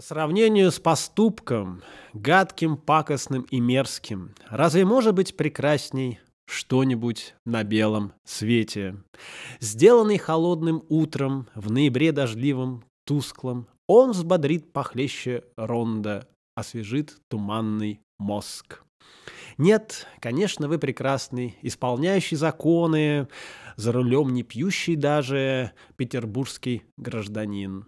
По сравнению с поступком, гадким, пакостным и мерзким, разве может быть прекрасней что-нибудь на белом свете? Сделанный холодным утром, в ноябре дождливым, тусклым? он взбодрит похлеще ронда, освежит туманный мозг. Нет, конечно, вы прекрасный, исполняющий законы, за рулем не пьющий даже петербургский гражданин.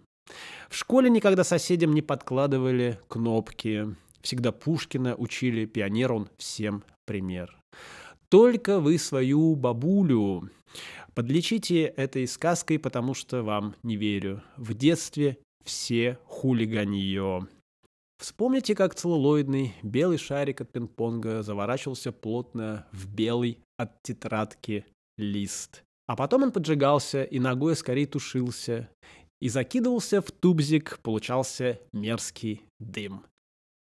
В школе никогда соседям не подкладывали кнопки. Всегда Пушкина учили, пионер он всем пример. Только вы свою бабулю подлечите этой сказкой, потому что вам не верю. В детстве все хулиганье. Вспомните, как целлулоидный белый шарик от пинг-понга заворачивался плотно в белый от тетрадки лист. А потом он поджигался и ногой скорее тушился и закидывался в тубзик, получался мерзкий дым.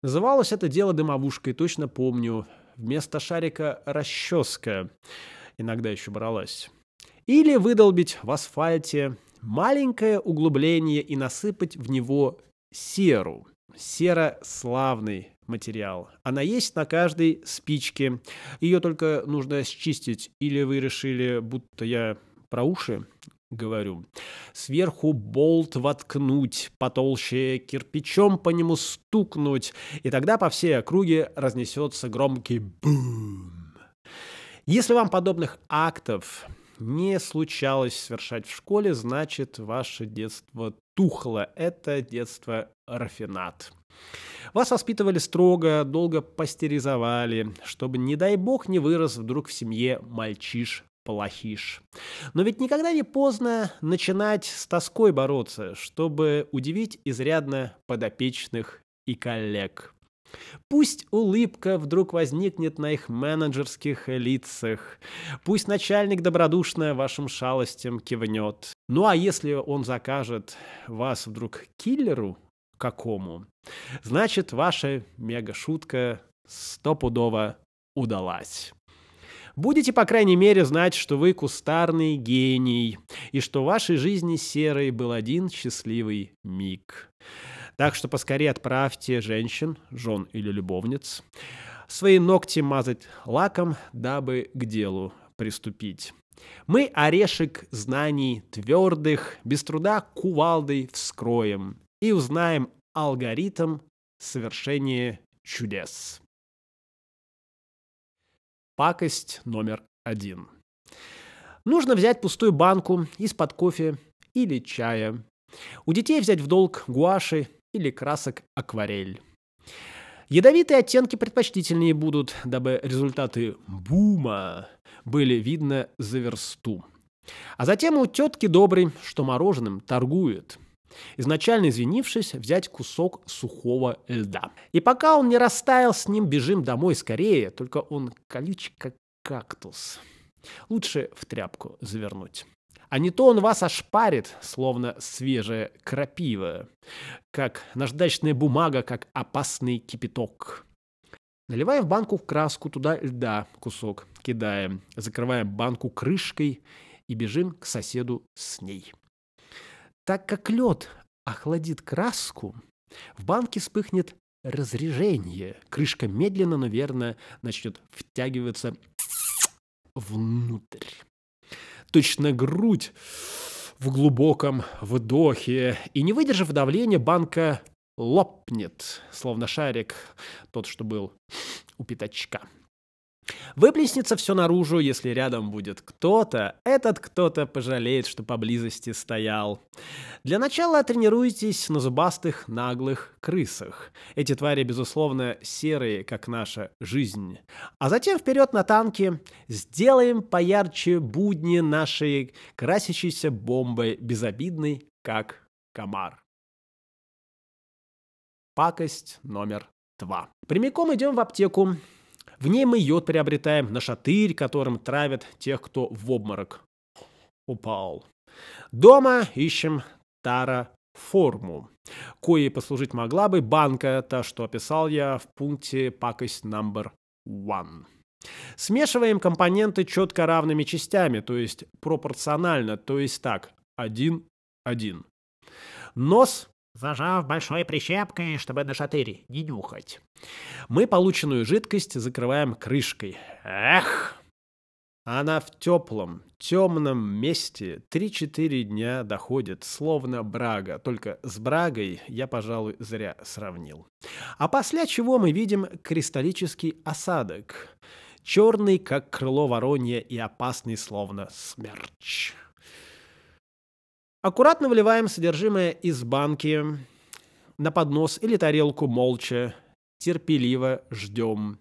Называлось это дело дымовушкой, точно помню. Вместо шарика расческа иногда еще бралась. Или выдолбить в асфальте маленькое углубление и насыпать в него серу. Сера – славный материал. Она есть на каждой спичке. Ее только нужно счистить. Или вы решили, будто я про уши говорю. Сверху болт воткнуть, потолще кирпичом по нему стукнуть, и тогда по всей округе разнесется громкий бум. Если вам подобных актов не случалось совершать в школе, значит, ваше детство тухло. Это детство рафинат. Вас воспитывали строго, долго пастеризовали, чтобы, не дай бог, не вырос вдруг в семье мальчиш плохиш. Но ведь никогда не поздно начинать с тоской бороться, чтобы удивить изрядно подопечных и коллег. Пусть улыбка вдруг возникнет на их менеджерских лицах. Пусть начальник добродушно вашим шалостям кивнет. Ну а если он закажет вас вдруг киллеру какому, значит ваша мега-шутка стопудово удалась будете, по крайней мере, знать, что вы кустарный гений, и что в вашей жизни серой был один счастливый миг. Так что поскорее отправьте женщин, жен или любовниц, свои ногти мазать лаком, дабы к делу приступить. Мы орешек знаний твердых без труда кувалдой вскроем и узнаем алгоритм совершения чудес. Пакость номер один. Нужно взять пустую банку из-под кофе или чая. У детей взять в долг гуаши или красок акварель. Ядовитые оттенки предпочтительнее будут, дабы результаты бума были видны за версту. А затем у тетки добрый, что мороженым торгует. Изначально извинившись, взять кусок сухого льда. И пока он не растаял, с ним бежим домой скорее, только он колюч как кактус. Лучше в тряпку завернуть. А не то он вас ошпарит, словно свежая крапива, как наждачная бумага, как опасный кипяток. Наливаем в банку краску, туда льда кусок кидаем, закрываем банку крышкой и бежим к соседу с ней. Так как лед охладит краску, в банке вспыхнет разрежение. Крышка медленно, но верно начнет втягиваться внутрь. Точно грудь в глубоком вдохе. И не выдержав давления, банка лопнет, словно шарик, тот, что был у пятачка. Выплеснется все наружу, если рядом будет кто-то. Этот кто-то пожалеет, что поблизости стоял. Для начала тренируйтесь на зубастых, наглых крысах. Эти твари, безусловно, серые, как наша жизнь. А затем вперед на танки. Сделаем поярче будни нашей красящейся бомбы, безобидной, как комар. Пакость номер два. Прямиком идем в аптеку. В ней мы йод приобретаем, на нашатырь, которым травят тех, кто в обморок упал. Дома ищем тара форму, коей послужить могла бы банка, та, что описал я в пункте пакость number one. Смешиваем компоненты четко равными частями, то есть пропорционально, то есть так, один один. Нос зажав большой прищепкой, чтобы на шатыре не нюхать. Мы полученную жидкость закрываем крышкой. Эх! Она в теплом, темном месте 3-4 дня доходит, словно брага. Только с брагой я, пожалуй, зря сравнил. А после чего мы видим кристаллический осадок. Черный, как крыло воронья, и опасный, словно смерч. Аккуратно выливаем содержимое из банки на поднос или тарелку молча, терпеливо ждем.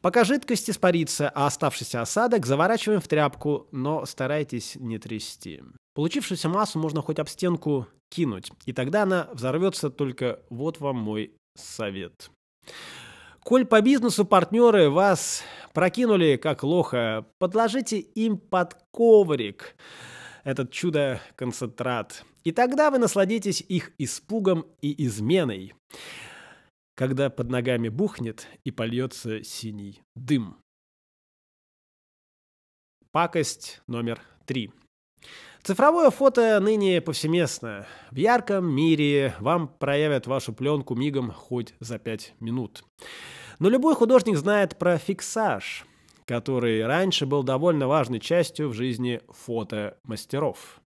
Пока жидкость испарится, а оставшийся осадок заворачиваем в тряпку, но старайтесь не трясти. Получившуюся массу можно хоть об стенку кинуть, и тогда она взорвется только вот вам мой совет. Коль по бизнесу партнеры вас прокинули как лоха, подложите им под коврик этот чудо-концентрат. И тогда вы насладитесь их испугом и изменой, когда под ногами бухнет и польется синий дым. Пакость номер три. Цифровое фото ныне повсеместно. В ярком мире вам проявят вашу пленку мигом хоть за пять минут. Но любой художник знает про фиксаж – который раньше был довольно важной частью в жизни фотомастеров.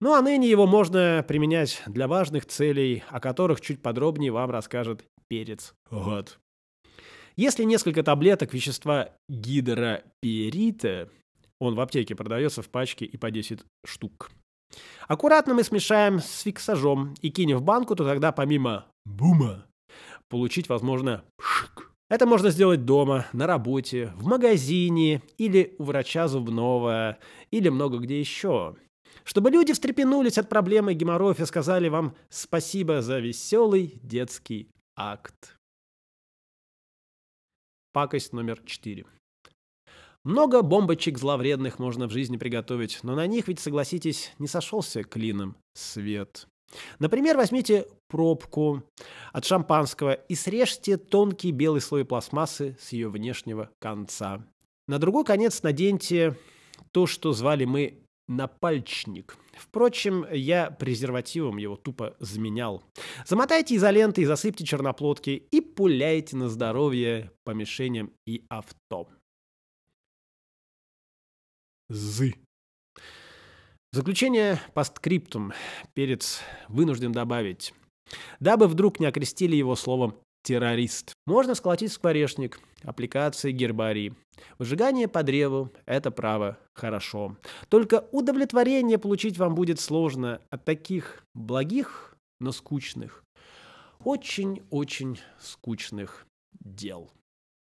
Ну а ныне его можно применять для важных целей, о которых чуть подробнее вам расскажет перец. Вот. Если несколько таблеток вещества гидроперита, он в аптеке продается в пачке и по 10 штук, аккуратно мы смешаем с фиксажом и кинем в банку, то тогда помимо бума получить возможно шик. Это можно сделать дома, на работе, в магазине или у врача зубного, или много где еще. Чтобы люди встрепенулись от проблемы геморроев и сказали вам спасибо за веселый детский акт. Пакость номер четыре. Много бомбочек зловредных можно в жизни приготовить, но на них ведь, согласитесь, не сошелся клином свет. Например, возьмите пробку от шампанского и срежьте тонкий белый слой пластмассы с ее внешнего конца. На другой конец наденьте то, что звали мы напальчник. Впрочем, я презервативом его тупо заменял. Замотайте изолентой, засыпьте черноплодки и пуляйте на здоровье по мишеням и авто. Зы. В заключение постскриптум Перец вынужден добавить, дабы вдруг не окрестили его словом террорист. Можно сколотить скворечник, аппликации гербарии. Выжигание по древу – это право хорошо. Только удовлетворение получить вам будет сложно от таких благих, но скучных, очень-очень скучных дел.